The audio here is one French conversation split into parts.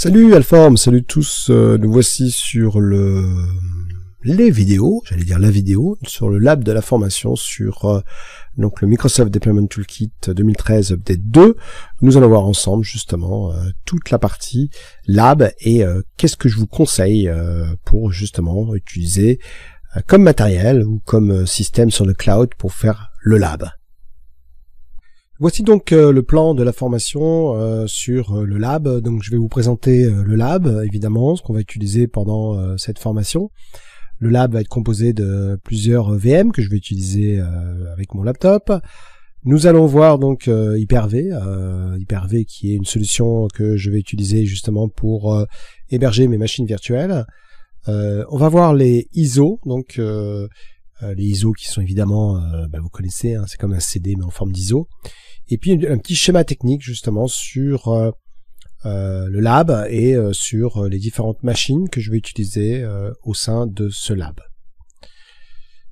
Salut Alforme, salut tous, euh, nous voici sur le les vidéos, j'allais dire la vidéo, sur le lab de la formation sur euh, donc le Microsoft Deployment Toolkit 2013 Update 2. Nous allons voir ensemble justement euh, toute la partie lab et qu'est-ce que je vous conseille pour justement utiliser comme matériel ou comme système sur le cloud pour faire le lab. Voici donc euh, le plan de la formation euh, sur euh, le lab. Donc je vais vous présenter le lab, évidemment, ce qu'on va utiliser pendant cette formation. Le lab va être composé de plusieurs VM que je vais utiliser avec mon laptop. Nous allons voir donc Hyper-V, qui est une solution que je vais utiliser justement pour héberger mes machines virtuelles. on va voir les ISO, donc euh, les ISO qui sont évidemment, euh, bah, vous connaissez, hein, c'est comme un CD mais en forme d'ISO. Et puis un petit schéma technique justement sur euh, le lab et sur les différentes machines que je vais utiliser au sein de ce lab.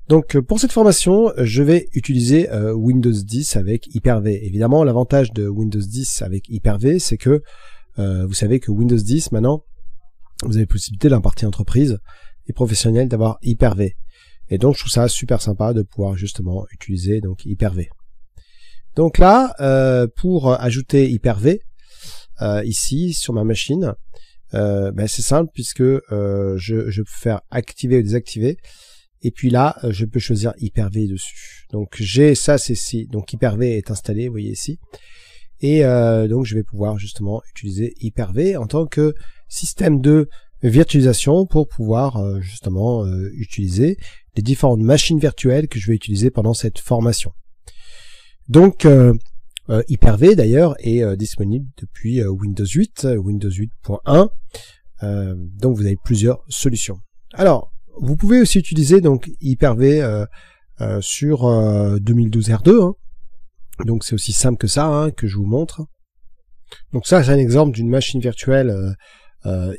Donc pour cette formation, je vais utiliser Windows 10 avec Hyper-V. Évidemment, l'avantage de Windows 10 avec Hyper-V, c'est que vous savez que Windows 10 maintenant, vous avez possibilité d'un parti entreprise et professionnel d'avoir Hyper-V. Et donc je trouve ça super sympa de pouvoir justement utiliser donc Hyper-V. Donc là, euh, pour euh, ajouter Hyper-V, euh, ici sur ma machine, ben c'est simple puisque je, peux faire activer ou désactiver. Et puis là, je peux choisir Hyper-V dessus. Donc j'ai ça, c'est ici. Donc Hyper-V est installé, vous voyez ici. Et donc je vais pouvoir justement utiliser Hyper-V en tant que système de virtualisation pour pouvoir justement utiliser différentes machines virtuelles que je vais utiliser pendant cette formation. Donc euh, euh, Hyper-V d'ailleurs est euh, disponible depuis Windows 8, Windows 8.1. donc vous avez plusieurs solutions. Alors, vous pouvez aussi utiliser donc Hyper-V sur 2012 R2. Hein. Donc c'est aussi simple que ça hein, que je vous montre. Donc ça c'est un exemple d'une machine virtuelle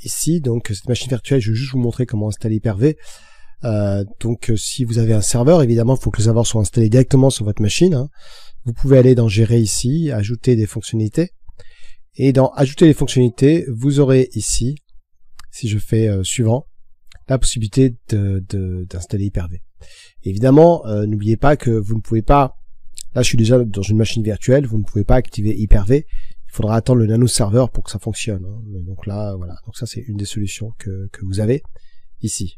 ici. Donc cette machine virtuelle, je vais juste vous montrer comment installer Hyper-V. Euh, donc euh, si vous avez un serveur, évidemment, il faut que le serveur soit installé directement sur votre machine. Hein. Vous pouvez aller dans Gérer ici, Ajouter des fonctionnalités. Et dans Ajouter les fonctionnalités, vous aurez ici, si je fais euh, Suivant, la possibilité d'installer de, Hyper-V. Évidemment, n'oubliez pas que vous ne pouvez pas, là je suis déjà dans une machine virtuelle, vous ne pouvez pas activer Hyper-V, il faudra attendre le nano serveur pour que ça fonctionne. Hein. Donc là, voilà, donc ça c'est une des solutions que vous avez ici.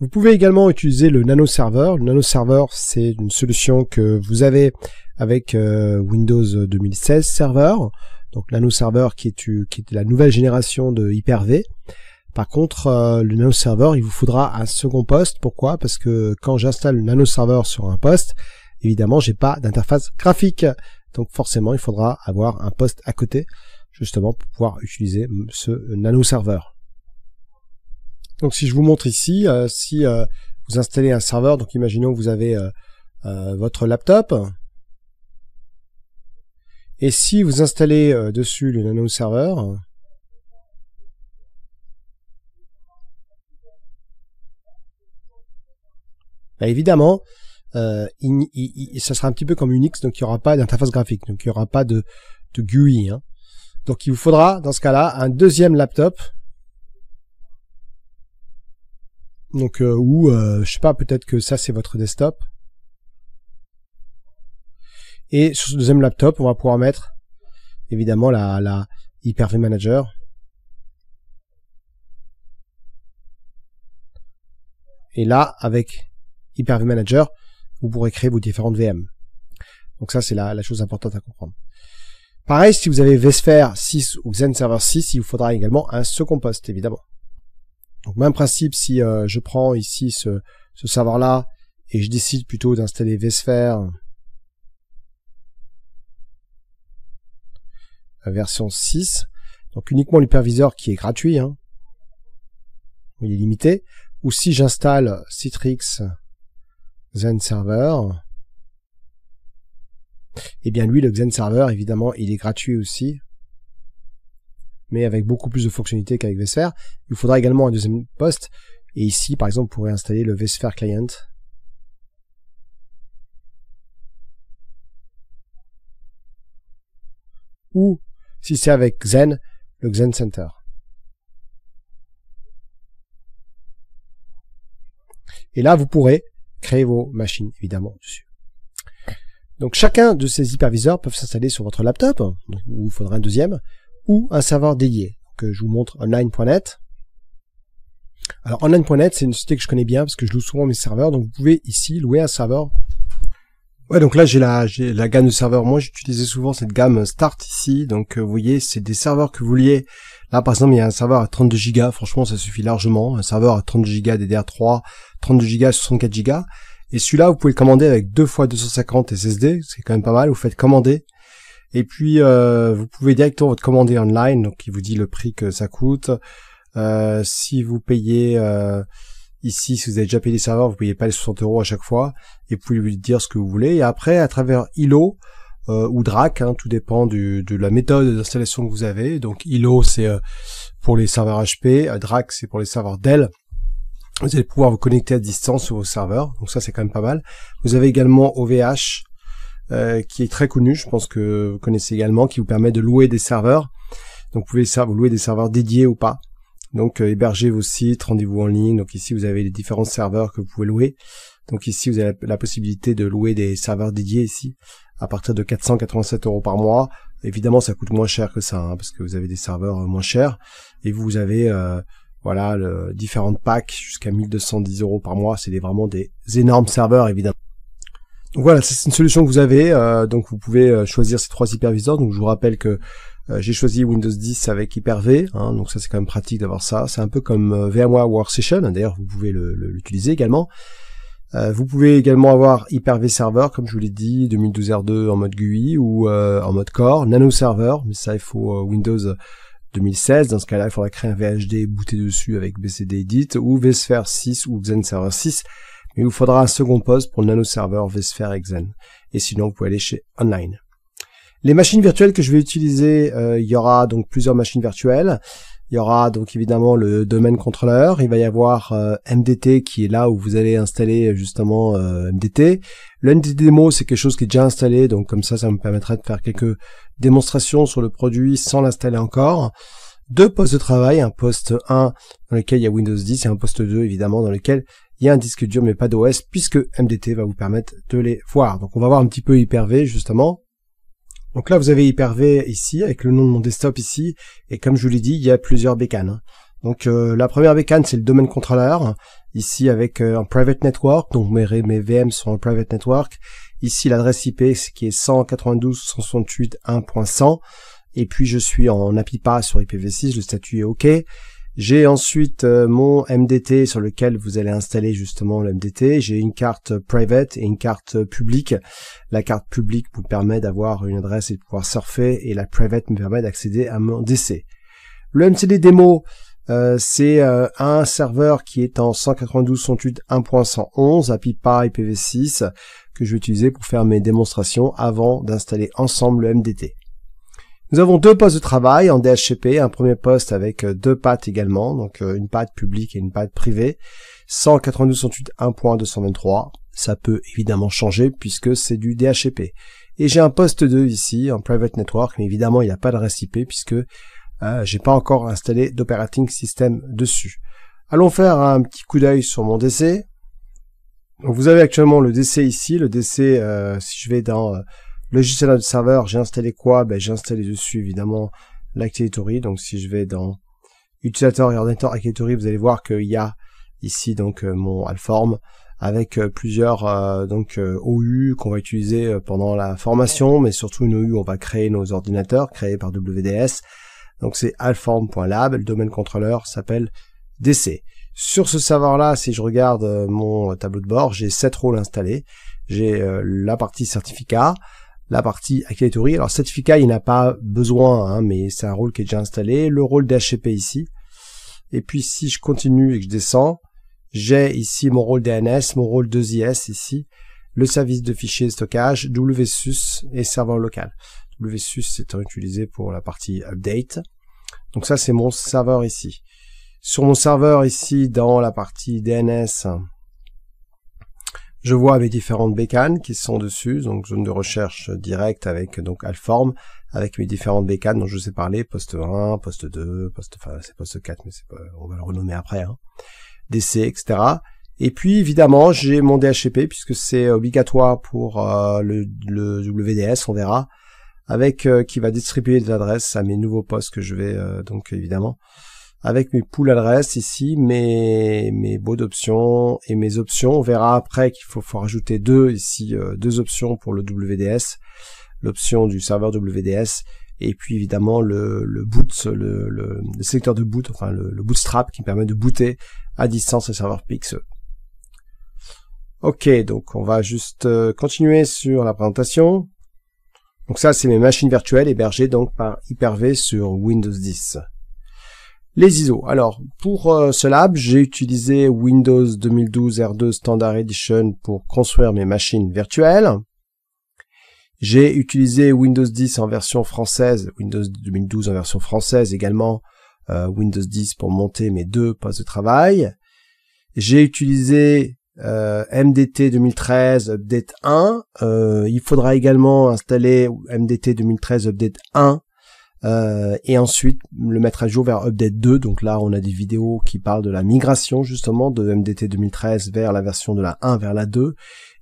Vous pouvez également utiliser le Nano Server. Le Nano Server, c'est une solution que vous avez avec euh, Windows 2016 euh, Server. Donc Nano Server euh, qui est, la nouvelle génération de Hyper-V. Par contre, le Nano Server, il vous faudra un second poste. Pourquoi Parce que quand j'installe le Nano Server sur un poste, évidemment, j'ai pas d'interface graphique. Donc forcément, il faudra avoir un poste à côté, justement, pour pouvoir utiliser ce Nano Server. Donc si je vous montre ici, euh, si euh, vous installez un serveur, donc imaginons que vous avez euh, votre laptop, et si vous installez dessus le nano serveur, bah évidemment, euh, ça sera un petit peu comme Unix, donc il n'y aura pas d'interface graphique, donc il n'y aura pas de, de GUI. Hein. Donc il vous faudra, dans ce cas-là, un deuxième laptop Donc euh, ou euh, je sais pas, peut-être que ça c'est votre desktop. Et sur ce deuxième laptop, on va pouvoir mettre évidemment la, la Hyper-V Manager. Et là, avec Hyper-V Manager, vous pourrez créer vos différentes VM. Donc ça, c'est la, chose importante à comprendre. Pareil, si vous avez vSphere 6 ou Xen Server 6, il vous faudra également un second poste, évidemment. Donc même principe, si euh, je prends ici ce, ce serveur-là et je décide plutôt d'installer vSphere euh, version 6, donc uniquement l'hyperviseur qui est gratuit, hein, il est limité, ou si j'installe Citrix XenServer, Server, et eh bien lui, le XenServer Server, évidemment, il est gratuit aussi, mais avec beaucoup plus de fonctionnalités qu'avec vSphere. Il faudra également un deuxième poste. Et ici, par exemple, vous pourrez installer le vSphere Client. Ou, si c'est avec Xen, le Xen Center. Et là, vous pourrez créer vos machines, évidemment, dessus. Donc, chacun de ces hyperviseurs peuvent s'installer sur votre laptop, il faudra un deuxième ou un serveur dédié. Que euh, je vous montre online.net. Alors online.net, c'est une société que je connais bien parce que je loue souvent mes serveurs. Donc vous pouvez ici louer un serveur. Ouais, donc là j'ai la la gamme de serveurs. Moi j'utilisais souvent cette gamme Start ici. Donc euh, vous voyez, c'est des serveurs que vous vouliez. Là par exemple, il y a un serveur à 32 Go. Franchement, ça suffit largement. Un serveur à 32 Go DDR3, 32 Go, 64 Go. Et celui-là, vous pouvez le commander avec deux fois 250 SSD. C'est quand même pas mal. Vous faites commander et puis, euh, vous pouvez directement votre commander online, donc il vous dit le prix que ça coûte. Euh, si vous payez euh, ici, si vous avez déjà payé des serveurs, vous payez pas les 60 euros à chaque fois, et vous pouvez lui dire ce que vous voulez. Et après, à travers ILO, ou DRAC, hein, tout dépend du, de la méthode d'installation que vous avez. Donc ILO c'est pour les serveurs HP, DRAC c'est pour les serveurs Dell. Vous allez pouvoir vous connecter à distance sur vos serveurs, donc ça c'est quand même pas mal. Vous avez également OVH, euh, qui est très connu, je pense que vous connaissez également, qui vous permet de louer des serveurs. Donc vous pouvez vous louer des serveurs dédiés ou pas. Donc euh, héberger vos sites, rendez-vous en ligne. Donc ici vous avez les différents serveurs que vous pouvez louer. Donc ici vous avez la possibilité de louer des serveurs dédiés ici à partir de 487 euros par mois. Évidemment ça coûte moins cher que ça hein, parce que vous avez des serveurs euh, moins chers et vous avez voilà le, différentes packs jusqu'à 1210 euros par mois. C'est vraiment des énormes serveurs évidemment voilà, c'est une solution que vous avez. Euh, donc vous pouvez euh, choisir ces trois hyperviseurs. Donc je vous rappelle que euh, j'ai choisi Windows 10 avec Hyper-V. Hein, donc ça c'est quand même pratique d'avoir ça. C'est un peu comme VMware Workstation. Hein, d'ailleurs vous pouvez l'utiliser également. vous pouvez également avoir Hyper-V Server, comme je vous l'ai dit, 2012 R2 en mode GUI ou en mode Core. Nano Server, mais ça il faut Windows 2016. Dans ce cas-là, il faudrait créer un VHD booté dessus avec BCD Edit ou vSphere 6 ou Xen Server 6 il vous faudra un second poste pour le nano serveur vSphere Exen. Et sinon, vous pouvez aller chez Online. Les machines virtuelles que je vais utiliser, euh, il y aura donc plusieurs machines virtuelles. Il y aura donc évidemment le domaine contrôleur, il va y avoir euh, MDT qui est là où vous allez installer euh, justement MDT. Le MDT démo c'est quelque chose qui est déjà installé, donc comme ça ça me permettra de faire quelques démonstrations sur le produit sans l'installer encore. Deux postes de travail, un poste 1 dans lequel il y a Windows 10 et un poste 2 évidemment dans lequel il y a un disque dur mais pas d'OS puisque MDT va vous permettre de les voir. Donc on va voir un petit peu Hyper-V justement. Donc là vous avez Hyper-V ici avec le nom de mon desktop ici et comme je vous l'ai dit il y a plusieurs bécanes. Hein. Donc euh, la première bécane c'est le domaine contrôleur, ici avec euh, un private network donc mes, mes VM sont en private network. Ici l'adresse IP qui est 192.168.1.100 et puis je suis en API PAS sur IPv6 le statut est OK. J'ai ensuite euh, mon MDT sur lequel vous allez installer justement le MDT. J'ai une carte private et une carte publique. La carte publique vous permet d'avoir une adresse et de pouvoir surfer et la private me permet d'accéder à mon DC. Le MCD démo, euh, c'est euh, un serveur qui est en 192.168.1.111 API IPv6 que je vais utiliser pour faire mes démonstrations avant d'installer ensemble le MDT. Nous avons deux postes de travail en DHCP, un premier poste avec euh, deux pattes également, donc euh, une patte publique et une patte privée, 192.168.1.223. Ça peut évidemment changer puisque c'est du DHCP. Et j'ai un poste 2 ici en private network, mais évidemment il n'y a pas de IP puisque euh, j'ai pas encore installé d'operating system dessus. Allons faire un petit coup d'œil sur mon DC. Donc vous avez actuellement le DC ici, le DC, si je vais dans Logiciel de serveur, j'ai installé quoi ben, J'ai installé dessus évidemment l'Activatory. Donc si je vais dans utilisateur et ordinateur Activatory, vous allez voir qu'il y a ici donc euh, mon Alform avec euh, plusieurs euh, donc OU qu'on va utiliser pendant la formation, mais surtout une OU où on va créer nos ordinateurs créés par WDS. Donc c'est alform.lab, le domaine contrôleur s'appelle DC. Sur ce serveur-là, si je regarde mon tableau de bord, j'ai sept rôles installés. J'ai la partie certificat, la partie Activatory. Alors Certificat, il n'a pas besoin, hein, mais c'est un rôle qui est déjà installé. Le rôle d'HCP ici. Et puis si je continue et que je descends, j'ai ici mon rôle DNS, mon rôle 2IS ici, le service de fichiers de stockage, WSUS et serveur local. WSUS c'est utilisé pour la partie update. Donc ça, c'est mon serveur ici. Sur mon serveur ici, dans la partie DNS, je vois mes différentes bécanes qui sont dessus, donc zone de recherche directe avec donc Alform, avec mes différentes bécanes dont je vous ai parlé, poste 1, poste 2, poste, enfin c'est poste 4, mais pas, on va le renommer après, hein. DC, etc. Et puis évidemment j'ai mon DHCP puisque c'est obligatoire pour euh, le, WDS, on verra, avec euh, qui va distribuer les adresses à mes nouveaux postes que je vais euh, donc évidemment avec mes poules adresses ici, mes, mes baux d'options et mes options. On verra après qu'il faut, rajouter deux ici, euh, deux options pour le WDS, l'option du serveur WDS et puis évidemment le, le boot, le, le, secteur de boot, enfin le, bootstrap qui permet de booter à distance le serveur PIX. E. Ok, donc on va juste euh, continuer sur la présentation. Donc ça, c'est mes machines virtuelles hébergées donc par Hyper-V sur Windows 10. Les ISO. Alors, pour cela, euh, ce lab, j'ai utilisé Windows 2012 R2 Standard Edition pour construire mes machines virtuelles. J'ai utilisé Windows 10 en version française, Windows 2012 en version française également, euh, Windows 10 pour monter mes deux postes de travail. J'ai utilisé euh, MDT 2013 Update 1. il faudra également installer MDT 2013 Update 1 euh, et ensuite le mettre à jour vers Update 2. Donc là, on a des vidéos qui parlent de la migration justement de MDT 2013 vers la version de la 1 vers la 2.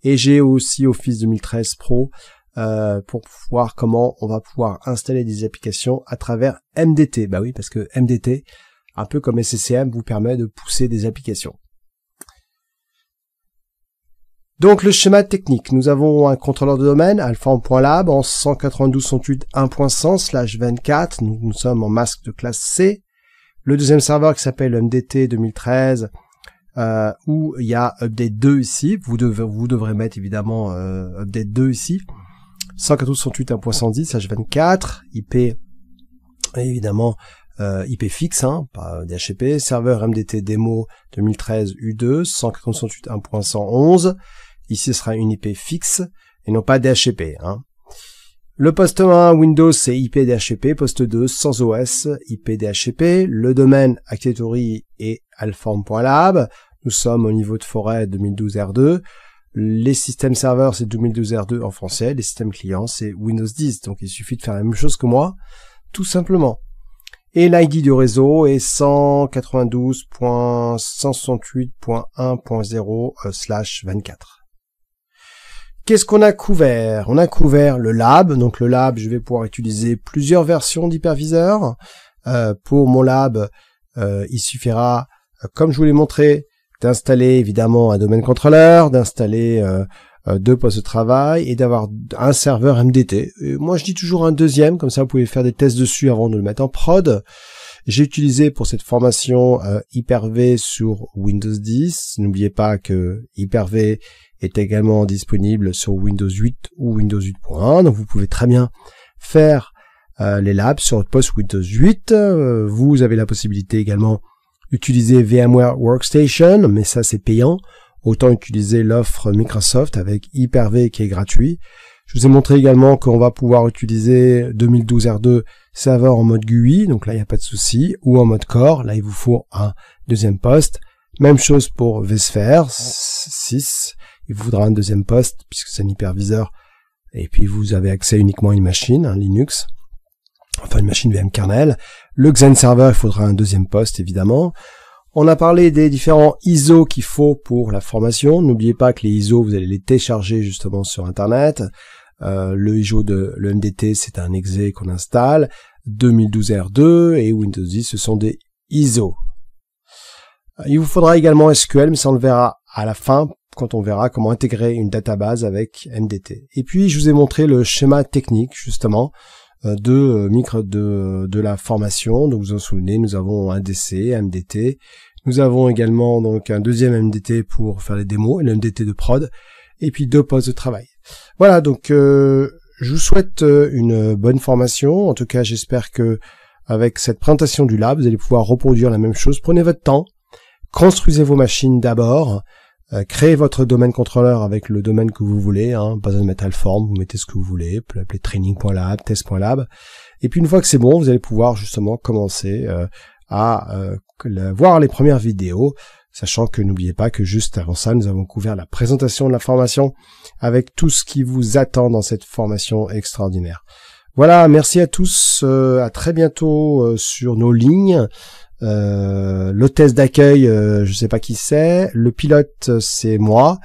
Et j'ai aussi Office 2013 Pro euh, pour voir comment on va pouvoir installer des applications à travers MDT. Bah oui, parce que MDT, un peu comme SCCM, vous permet de pousser des applications. Donc le schéma technique, nous avons un contrôleur de domaine, alpha.lab, en 192.1.100 slash 24, nous, nous sommes en masque de classe C. Le deuxième serveur qui s'appelle MDT 2013, euh, où il y a update 2 ici, vous, devez, vous devrez mettre évidemment euh, update 2 ici. 192.1.110 24, IP, évidemment, euh, IP fixe, hein, pas DHCP, serveur MDT démo 2013 U2, 168.1.111, Ici, ce sera une IP fixe et non pas DHCP. Hein. Le poste 1 Windows, c'est IP DHCP. Poste 2 sans OS, IP DHCP. Le domaine Actetory et Alform.lab. Nous sommes au niveau de forêt 2012 R2. Les systèmes serveurs, c'est 2012 R2 en français. Les systèmes clients, c'est Windows 10. Donc, il suffit de faire la même chose que moi. Tout simplement. Et l'ID du réseau est 192.168.1.0 euh, slash 24. Qu'est-ce qu'on a couvert On a couvert le lab. Donc le lab, je vais pouvoir utiliser plusieurs versions d'hyperviseur. Euh, pour mon lab, euh, il suffira, euh, comme je vous l'ai montré, d'installer évidemment un domaine contrôleur, d'installer deux postes de travail et d'avoir un serveur MDT. moi, je dis toujours un deuxième, comme ça vous pouvez faire des tests dessus avant de le mettre en prod. J'ai utilisé pour cette formation euh, Hyper-V sur Windows 10. N'oubliez pas que Hyper-V est également disponible sur Windows 8 ou Windows 8.1. Donc vous pouvez très bien faire euh, les labs sur votre poste Windows 8. Euh, vous avez la possibilité également d'utiliser VMware Workstation, mais ça c'est payant. Autant utiliser l'offre Microsoft avec Hyper-V qui est gratuit. Je vous ai montré également qu'on va pouvoir utiliser 2012 R2 serveur en mode GUI, donc là il n'y a pas de souci, ou en mode core, là il vous faut un deuxième poste. Même chose pour vSphere 6, il vous faudra un deuxième poste puisque c'est un hyperviseur et puis vous avez accès uniquement à une machine, un Linux, enfin une machine VM kernel. Le Xen Server, il faudra un deuxième poste évidemment. On a parlé des différents ISO qu'il faut pour la formation. N'oubliez pas que les ISO, vous allez les télécharger justement sur Internet. Euh, le ISO de le MDT, c'est un exe qu'on installe. 2012 R2 et Windows 10, ce sont des ISO. Euh, il vous faudra également SQL, mais ça on le verra à la fin quand on verra comment intégrer une database avec MDT. Et puis je vous ai montré le schéma technique justement euh, de micro de, la formation. Donc vous vous en souvenez, nous avons un DC, MDT. Nous avons également donc un deuxième MDT pour faire les démos et le MDT de prod. Et puis deux postes de travail. Voilà, donc euh, je vous souhaite euh, une bonne formation. En tout cas, j'espère que avec cette présentation du lab, vous allez pouvoir reproduire la même chose. Prenez votre temps, construisez vos machines d'abord, euh, créez votre domaine contrôleur avec le domaine que vous voulez, hein, pas besoin de mettre Alform, vous mettez ce que vous voulez, vous l'appeler training.lab, test.lab, et puis une fois que c'est bon, vous allez pouvoir justement commencer à voir les premières vidéos sachant que n'oubliez pas que juste avant ça, nous avons couvert la présentation de la formation avec tout ce qui vous attend dans cette formation extraordinaire. Voilà, merci à tous, euh, à très bientôt euh, sur nos lignes. Euh, L'hôtesse d'accueil, euh, je ne sais pas qui c'est. Le pilote, c'est moi.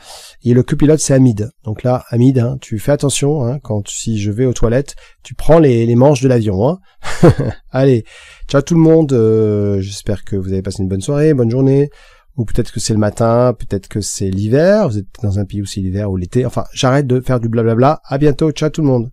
Et le copilote, c'est Amid. Donc là, Amid, hein, tu fais attention. Hein, quand si je vais aux toilettes, tu prends les, manches de l'avion. Hein. Allez, ciao tout le monde. J'espère que vous avez passé une bonne soirée, bonne journée ou peut-être que c'est le matin, peut-être que c'est l'hiver, vous êtes dans un pays où c'est l'hiver ou l'été. Enfin, j'arrête de faire du blablabla. À bientôt, ciao tout le monde.